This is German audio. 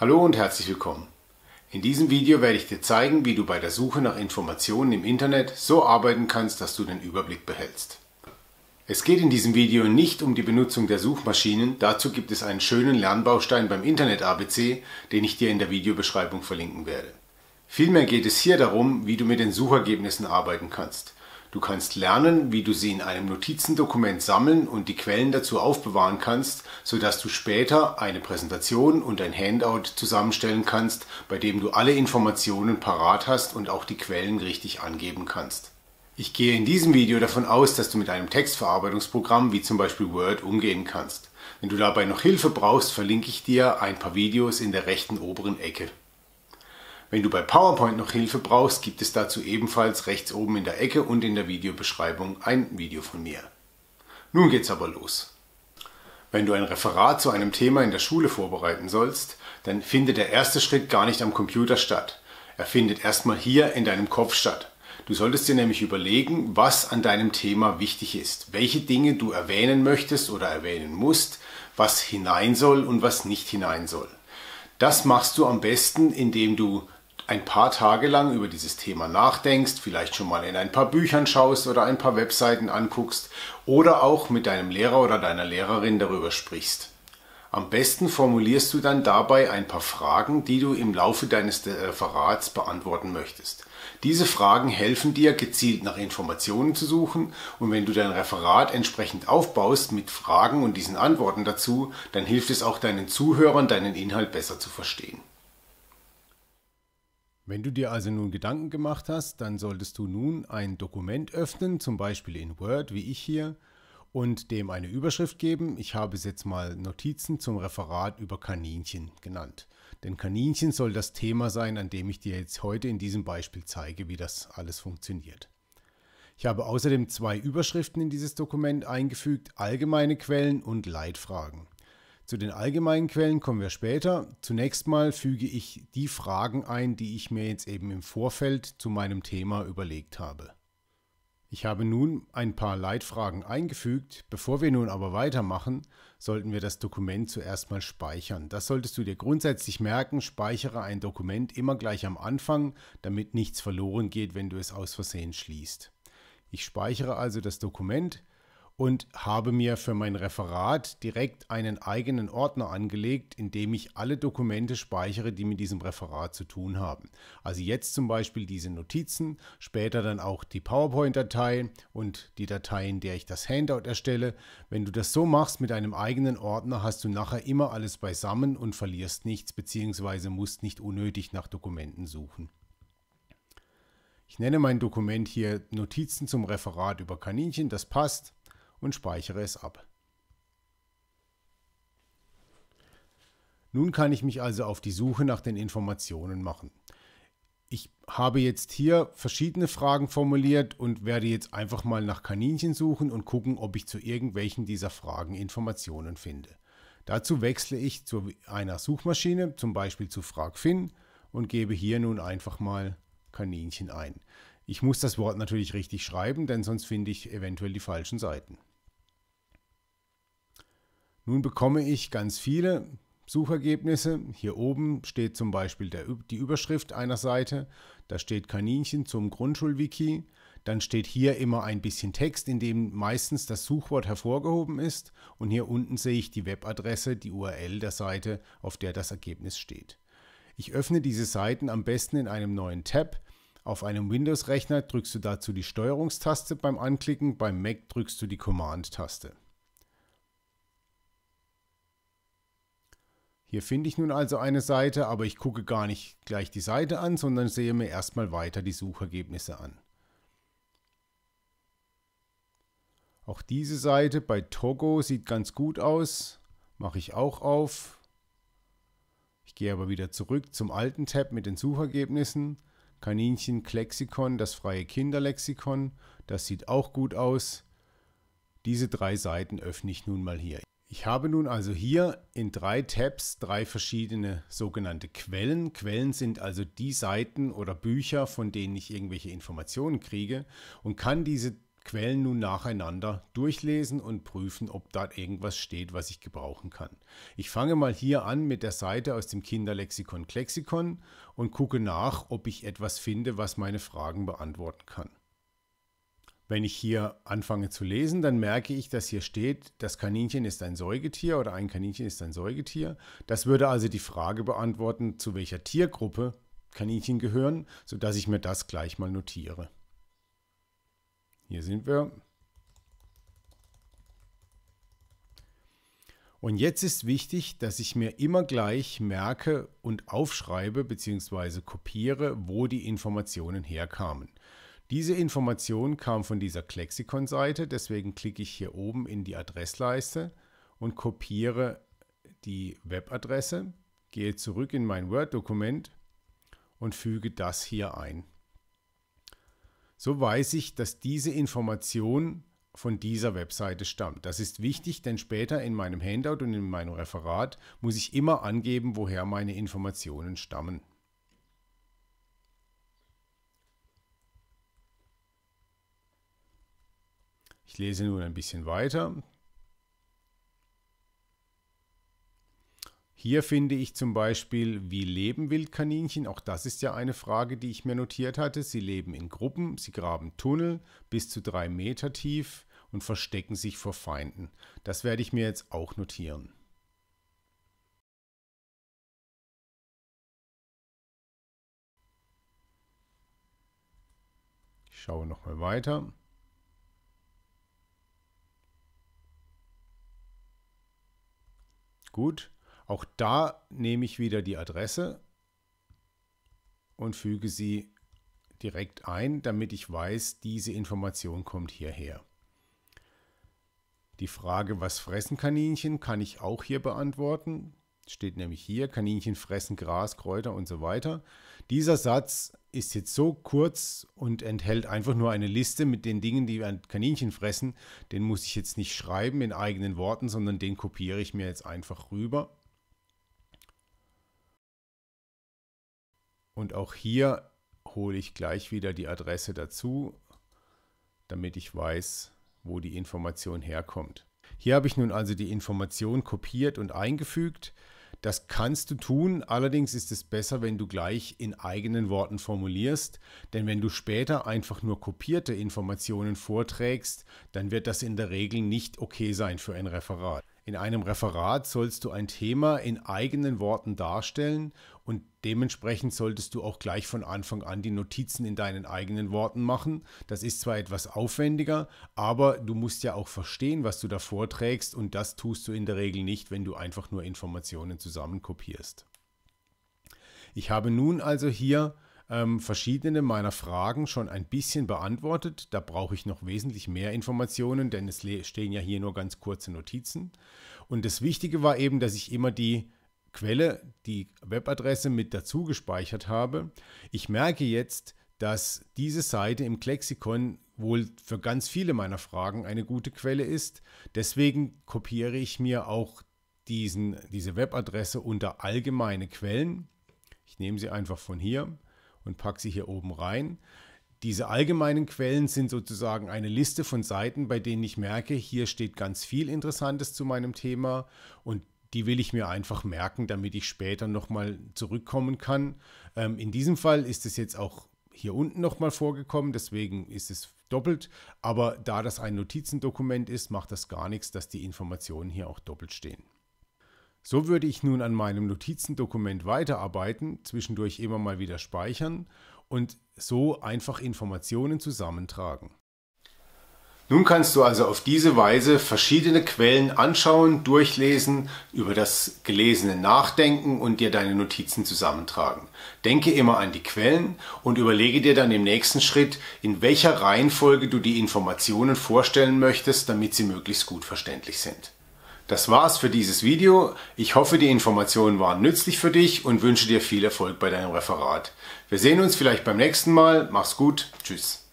Hallo und herzlich willkommen. In diesem Video werde ich dir zeigen, wie du bei der Suche nach Informationen im Internet so arbeiten kannst, dass du den Überblick behältst. Es geht in diesem Video nicht um die Benutzung der Suchmaschinen, dazu gibt es einen schönen Lernbaustein beim Internet ABC, den ich dir in der Videobeschreibung verlinken werde. Vielmehr geht es hier darum, wie du mit den Suchergebnissen arbeiten kannst. Du kannst lernen, wie du sie in einem Notizendokument sammeln und die Quellen dazu aufbewahren kannst, sodass du später eine Präsentation und ein Handout zusammenstellen kannst, bei dem du alle Informationen parat hast und auch die Quellen richtig angeben kannst. Ich gehe in diesem Video davon aus, dass du mit einem Textverarbeitungsprogramm wie zum Beispiel Word umgehen kannst. Wenn du dabei noch Hilfe brauchst, verlinke ich dir ein paar Videos in der rechten oberen Ecke. Wenn du bei PowerPoint noch Hilfe brauchst, gibt es dazu ebenfalls rechts oben in der Ecke und in der Videobeschreibung ein Video von mir. Nun geht's aber los. Wenn du ein Referat zu einem Thema in der Schule vorbereiten sollst, dann findet der erste Schritt gar nicht am Computer statt. Er findet erstmal hier in deinem Kopf statt. Du solltest dir nämlich überlegen, was an deinem Thema wichtig ist, welche Dinge du erwähnen möchtest oder erwähnen musst, was hinein soll und was nicht hinein soll. Das machst du am besten, indem du ein paar Tage lang über dieses Thema nachdenkst, vielleicht schon mal in ein paar Büchern schaust oder ein paar Webseiten anguckst oder auch mit deinem Lehrer oder deiner Lehrerin darüber sprichst. Am besten formulierst du dann dabei ein paar Fragen, die du im Laufe deines äh, Referats beantworten möchtest. Diese Fragen helfen dir, gezielt nach Informationen zu suchen und wenn du dein Referat entsprechend aufbaust mit Fragen und diesen Antworten dazu, dann hilft es auch deinen Zuhörern, deinen Inhalt besser zu verstehen. Wenn du dir also nun Gedanken gemacht hast, dann solltest du nun ein Dokument öffnen, zum Beispiel in Word, wie ich hier, und dem eine Überschrift geben. Ich habe es jetzt mal Notizen zum Referat über Kaninchen genannt. Denn Kaninchen soll das Thema sein, an dem ich dir jetzt heute in diesem Beispiel zeige, wie das alles funktioniert. Ich habe außerdem zwei Überschriften in dieses Dokument eingefügt, allgemeine Quellen und Leitfragen. Zu den allgemeinen Quellen kommen wir später. Zunächst mal füge ich die Fragen ein, die ich mir jetzt eben im Vorfeld zu meinem Thema überlegt habe. Ich habe nun ein paar Leitfragen eingefügt. Bevor wir nun aber weitermachen, sollten wir das Dokument zuerst mal speichern. Das solltest du dir grundsätzlich merken. Speichere ein Dokument immer gleich am Anfang, damit nichts verloren geht, wenn du es aus Versehen schließt. Ich speichere also das Dokument, und habe mir für mein Referat direkt einen eigenen Ordner angelegt, in dem ich alle Dokumente speichere, die mit diesem Referat zu tun haben. Also jetzt zum Beispiel diese Notizen, später dann auch die PowerPoint-Datei und die Datei, in der ich das Handout erstelle. Wenn du das so machst mit einem eigenen Ordner, hast du nachher immer alles beisammen und verlierst nichts bzw. musst nicht unnötig nach Dokumenten suchen. Ich nenne mein Dokument hier Notizen zum Referat über Kaninchen, das passt und speichere es ab. Nun kann ich mich also auf die Suche nach den Informationen machen. Ich habe jetzt hier verschiedene Fragen formuliert und werde jetzt einfach mal nach Kaninchen suchen und gucken, ob ich zu irgendwelchen dieser Fragen Informationen finde. Dazu wechsle ich zu einer Suchmaschine, zum Beispiel zu FragFin und gebe hier nun einfach mal Kaninchen ein. Ich muss das Wort natürlich richtig schreiben, denn sonst finde ich eventuell die falschen Seiten. Nun bekomme ich ganz viele Suchergebnisse. Hier oben steht zum Beispiel der, die Überschrift einer Seite. Da steht Kaninchen zum Grundschulwiki. Dann steht hier immer ein bisschen Text, in dem meistens das Suchwort hervorgehoben ist. Und hier unten sehe ich die Webadresse, die URL der Seite, auf der das Ergebnis steht. Ich öffne diese Seiten am besten in einem neuen Tab. Auf einem Windows-Rechner drückst du dazu die Steuerungstaste beim Anklicken, beim Mac drückst du die Command-Taste. Hier finde ich nun also eine Seite, aber ich gucke gar nicht gleich die Seite an, sondern sehe mir erstmal weiter die Suchergebnisse an. Auch diese Seite bei Togo sieht ganz gut aus. Mache ich auch auf. Ich gehe aber wieder zurück zum alten Tab mit den Suchergebnissen. Kaninchen Klexikon, das freie Kinderlexikon. Das sieht auch gut aus. Diese drei Seiten öffne ich nun mal hier. Ich habe nun also hier in drei Tabs drei verschiedene sogenannte Quellen. Quellen sind also die Seiten oder Bücher, von denen ich irgendwelche Informationen kriege und kann diese Quellen nun nacheinander durchlesen und prüfen, ob da irgendwas steht, was ich gebrauchen kann. Ich fange mal hier an mit der Seite aus dem Kinderlexikon Klexikon und gucke nach, ob ich etwas finde, was meine Fragen beantworten kann. Wenn ich hier anfange zu lesen, dann merke ich, dass hier steht, das Kaninchen ist ein Säugetier oder ein Kaninchen ist ein Säugetier. Das würde also die Frage beantworten, zu welcher Tiergruppe Kaninchen gehören, sodass ich mir das gleich mal notiere. Hier sind wir. Und jetzt ist wichtig, dass ich mir immer gleich merke und aufschreibe bzw. kopiere, wo die Informationen herkamen. Diese Information kam von dieser Klexikon-Seite, deswegen klicke ich hier oben in die Adressleiste und kopiere die Webadresse, gehe zurück in mein Word-Dokument und füge das hier ein. So weiß ich, dass diese Information von dieser Webseite stammt. Das ist wichtig, denn später in meinem Handout und in meinem Referat muss ich immer angeben, woher meine Informationen stammen. Ich lese nun ein bisschen weiter. Hier finde ich zum Beispiel, wie leben Wildkaninchen? Auch das ist ja eine Frage, die ich mir notiert hatte. Sie leben in Gruppen, sie graben Tunnel bis zu drei Meter tief und verstecken sich vor Feinden. Das werde ich mir jetzt auch notieren. Ich schaue nochmal weiter. Gut, auch da nehme ich wieder die Adresse und füge sie direkt ein, damit ich weiß, diese Information kommt hierher. Die Frage, was fressen Kaninchen, kann ich auch hier beantworten steht nämlich hier, Kaninchen fressen Gras, Kräuter und so weiter. Dieser Satz ist jetzt so kurz und enthält einfach nur eine Liste mit den Dingen, die ein Kaninchen fressen. Den muss ich jetzt nicht schreiben in eigenen Worten, sondern den kopiere ich mir jetzt einfach rüber. Und auch hier hole ich gleich wieder die Adresse dazu, damit ich weiß, wo die Information herkommt. Hier habe ich nun also die Information kopiert und eingefügt. Das kannst du tun, allerdings ist es besser, wenn du gleich in eigenen Worten formulierst, denn wenn du später einfach nur kopierte Informationen vorträgst, dann wird das in der Regel nicht okay sein für ein Referat. In einem Referat sollst du ein Thema in eigenen Worten darstellen und dementsprechend solltest du auch gleich von Anfang an die Notizen in deinen eigenen Worten machen. Das ist zwar etwas aufwendiger, aber du musst ja auch verstehen, was du da vorträgst und das tust du in der Regel nicht, wenn du einfach nur Informationen zusammenkopierst. Ich habe nun also hier ähm, verschiedene meiner Fragen schon ein bisschen beantwortet. Da brauche ich noch wesentlich mehr Informationen, denn es stehen ja hier nur ganz kurze Notizen. Und das Wichtige war eben, dass ich immer die Quelle, die Webadresse mit dazu gespeichert habe. Ich merke jetzt, dass diese Seite im Klexikon wohl für ganz viele meiner Fragen eine gute Quelle ist. Deswegen kopiere ich mir auch diesen, diese Webadresse unter allgemeine Quellen. Ich nehme sie einfach von hier und packe sie hier oben rein. Diese allgemeinen Quellen sind sozusagen eine Liste von Seiten, bei denen ich merke, hier steht ganz viel Interessantes zu meinem Thema und die will ich mir einfach merken, damit ich später nochmal zurückkommen kann. Ähm, in diesem Fall ist es jetzt auch hier unten nochmal vorgekommen, deswegen ist es doppelt. Aber da das ein Notizendokument ist, macht das gar nichts, dass die Informationen hier auch doppelt stehen. So würde ich nun an meinem Notizendokument weiterarbeiten, zwischendurch immer mal wieder speichern und so einfach Informationen zusammentragen. Nun kannst du also auf diese Weise verschiedene Quellen anschauen, durchlesen, über das Gelesene nachdenken und dir deine Notizen zusammentragen. Denke immer an die Quellen und überlege dir dann im nächsten Schritt, in welcher Reihenfolge du die Informationen vorstellen möchtest, damit sie möglichst gut verständlich sind. Das war's für dieses Video. Ich hoffe, die Informationen waren nützlich für dich und wünsche dir viel Erfolg bei deinem Referat. Wir sehen uns vielleicht beim nächsten Mal. Mach's gut. Tschüss.